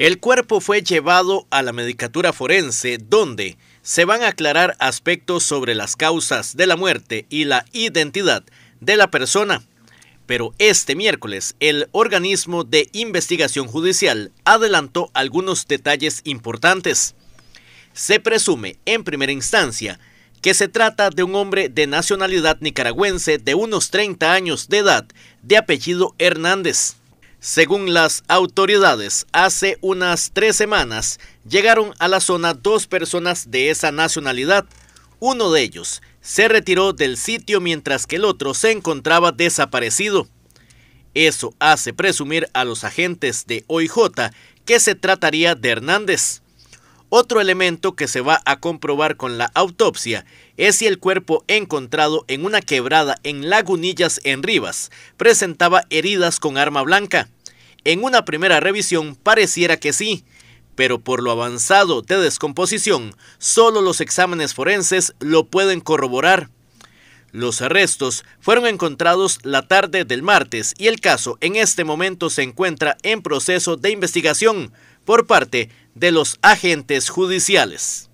El cuerpo fue llevado a la medicatura forense donde se van a aclarar aspectos sobre las causas de la muerte y la identidad de la persona. Pero este miércoles el organismo de investigación judicial adelantó algunos detalles importantes. Se presume en primera instancia que se trata de un hombre de nacionalidad nicaragüense de unos 30 años de edad de apellido Hernández. Según las autoridades, hace unas tres semanas llegaron a la zona dos personas de esa nacionalidad. Uno de ellos se retiró del sitio mientras que el otro se encontraba desaparecido. Eso hace presumir a los agentes de OIJ que se trataría de Hernández. Otro elemento que se va a comprobar con la autopsia es si el cuerpo encontrado en una quebrada en Lagunillas en Rivas presentaba heridas con arma blanca. En una primera revisión pareciera que sí, pero por lo avanzado de descomposición, solo los exámenes forenses lo pueden corroborar. Los arrestos fueron encontrados la tarde del martes y el caso en este momento se encuentra en proceso de investigación, por parte de los agentes judiciales.